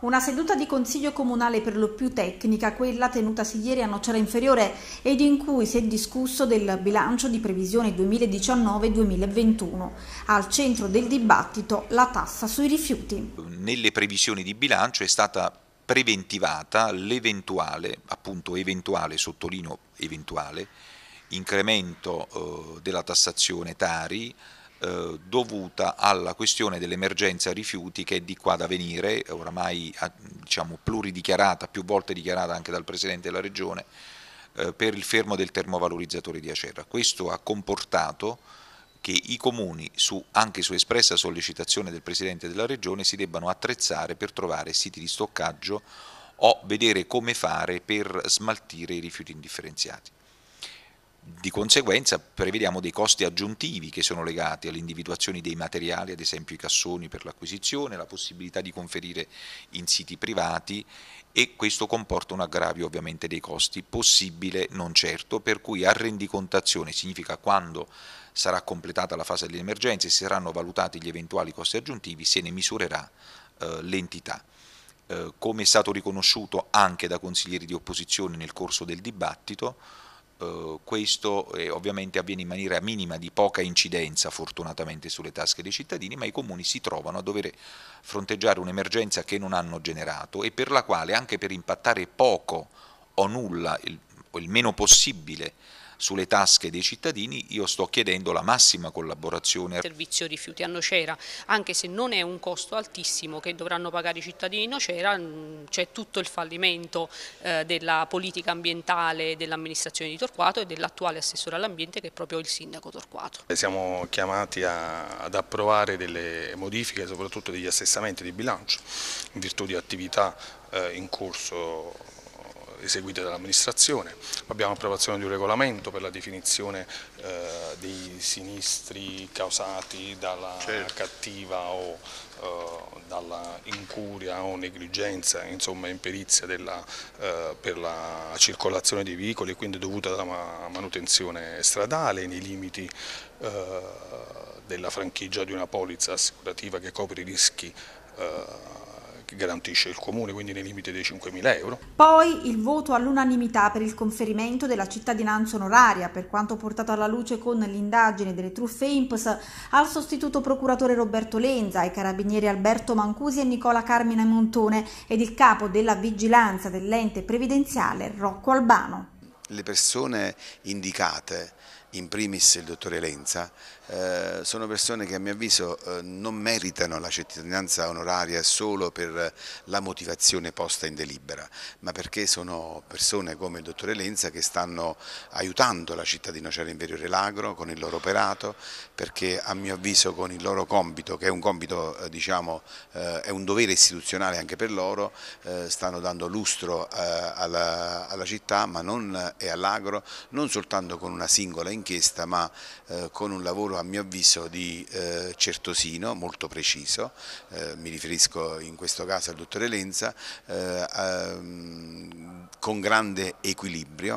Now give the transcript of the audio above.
Una seduta di consiglio comunale per lo più tecnica, quella tenutasi ieri a Nocera Inferiore ed in cui si è discusso del bilancio di previsione 2019-2021. Al centro del dibattito la tassa sui rifiuti. Nelle previsioni di bilancio è stata preventivata l'eventuale, appunto eventuale, sottolineo eventuale, incremento eh, della tassazione Tari eh, dovuta alla questione dell'emergenza rifiuti che è di qua da venire, oramai diciamo, pluridichiarata, più volte dichiarata anche dal Presidente della Regione, eh, per il fermo del termovalorizzatore di Acerra. Questo ha comportato che i comuni, su, anche su espressa sollecitazione del Presidente della Regione, si debbano attrezzare per trovare siti di stoccaggio o vedere come fare per smaltire i rifiuti indifferenziati. Di conseguenza prevediamo dei costi aggiuntivi che sono legati all'individuazione dei materiali, ad esempio i cassoni per l'acquisizione, la possibilità di conferire in siti privati e questo comporta un aggravio ovviamente dei costi, possibile non certo, per cui a rendicontazione significa quando sarà completata la fase dell'emergenza e si saranno valutati gli eventuali costi aggiuntivi, se ne misurerà eh, l'entità eh, come è stato riconosciuto anche da consiglieri di opposizione nel corso del dibattito, eh, questo eh, ovviamente avviene in maniera minima di poca incidenza fortunatamente sulle tasche dei cittadini, ma i comuni si trovano a dover fronteggiare un'emergenza che non hanno generato e per la quale anche per impattare poco o nulla il il meno possibile sulle tasche dei cittadini, io sto chiedendo la massima collaborazione. Il servizio rifiuti a Nocera, anche se non è un costo altissimo che dovranno pagare i cittadini di Nocera, mm, c'è tutto il fallimento eh, della politica ambientale dell'amministrazione di Torquato e dell'attuale assessore all'ambiente che è proprio il sindaco Torquato. Siamo chiamati a, ad approvare delle modifiche, soprattutto degli assessamenti di bilancio, in virtù di attività eh, in corso eseguite dall'amministrazione, abbiamo approvazione di un regolamento per la definizione eh, dei sinistri causati dalla certo. cattiva o eh, dalla incuria o negligenza, insomma imperizia della, eh, per la circolazione dei veicoli e quindi dovuta alla manutenzione stradale nei limiti eh, della franchigia di una polizza assicurativa che copre i rischi eh, che garantisce il Comune, quindi nei limiti dei 5.000 euro. Poi il voto all'unanimità per il conferimento della cittadinanza onoraria, per quanto portato alla luce con l'indagine delle truffe IMPS, al sostituto procuratore Roberto Lenza, ai carabinieri Alberto Mancusi e Nicola Carmine Montone ed il capo della vigilanza dell'ente previdenziale Rocco Albano le persone indicate, in primis il dottore Lenza, eh, sono persone che a mio avviso eh, non meritano la cittadinanza onoraria solo per la motivazione posta in delibera, ma perché sono persone come il dottore Lenza che stanno aiutando la città di Nocera cioè Inferiore Lagro con il loro operato, perché a mio avviso con il loro compito, che è un compito eh, diciamo, eh, è un dovere istituzionale anche per loro, eh, stanno dando lustro eh, alla, alla città ma non e all'agro non soltanto con una singola inchiesta ma eh, con un lavoro a mio avviso di eh, certosino molto preciso, eh, mi riferisco in questo caso al dottore Lenza, eh, ehm, con grande equilibrio.